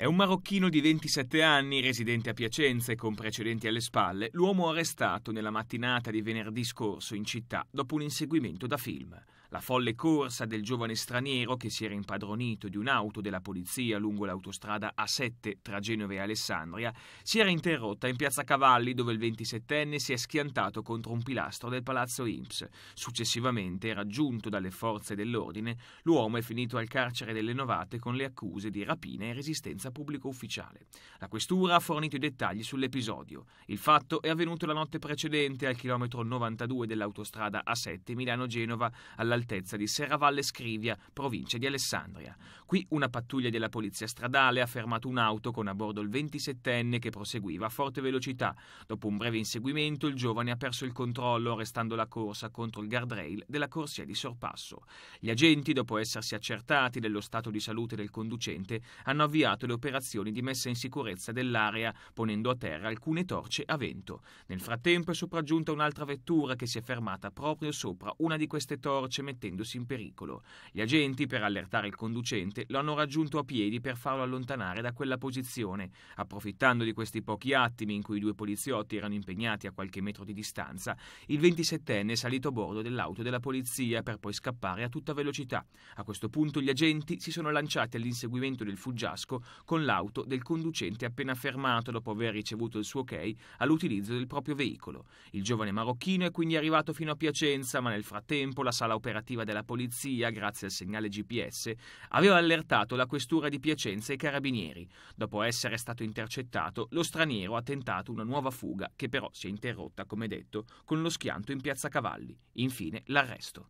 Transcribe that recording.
È un marocchino di 27 anni, residente a Piacenza e con precedenti alle spalle, l'uomo arrestato nella mattinata di venerdì scorso in città dopo un inseguimento da film. La folle corsa del giovane straniero che si era impadronito di un'auto della polizia lungo l'autostrada A7 tra Genova e Alessandria si era interrotta in piazza Cavalli dove il 27enne si è schiantato contro un pilastro del palazzo Imps. Successivamente, raggiunto dalle forze dell'ordine, l'uomo è finito al carcere delle Novate con le accuse di rapina e resistenza pubblico ufficiale. La questura ha fornito i dettagli sull'episodio. Il fatto è avvenuto la notte precedente al chilometro 92 dell'autostrada A7 Milano-Genova alla all'altezza di Serravalle Scrivia, provincia di Alessandria. Qui una pattuglia della polizia stradale ha fermato un'auto con a bordo il 27enne che proseguiva a forte velocità. Dopo un breve inseguimento il giovane ha perso il controllo restando la corsa contro il guardrail della corsia di sorpasso. Gli agenti, dopo essersi accertati dello stato di salute del conducente, hanno avviato le operazioni di messa in sicurezza dell'area, ponendo a terra alcune torce a vento. Nel frattempo è sopraggiunta un'altra vettura che si è fermata proprio sopra una di queste torce mettendosi in pericolo. Gli agenti, per allertare il conducente, lo hanno raggiunto a piedi per farlo allontanare da quella posizione. Approfittando di questi pochi attimi in cui i due poliziotti erano impegnati a qualche metro di distanza, il 27enne è salito a bordo dell'auto della polizia per poi scappare a tutta velocità. A questo punto gli agenti si sono lanciati all'inseguimento del fuggiasco con l'auto del conducente appena fermato dopo aver ricevuto il suo ok all'utilizzo del proprio veicolo. Il giovane marocchino è quindi arrivato fino a Piacenza, ma nel frattempo la sala operativa operativa della polizia, grazie al segnale GPS, aveva allertato la questura di Piacenza e i carabinieri. Dopo essere stato intercettato, lo straniero ha tentato una nuova fuga, che però si è interrotta, come detto, con lo schianto in Piazza Cavalli. Infine l'arresto.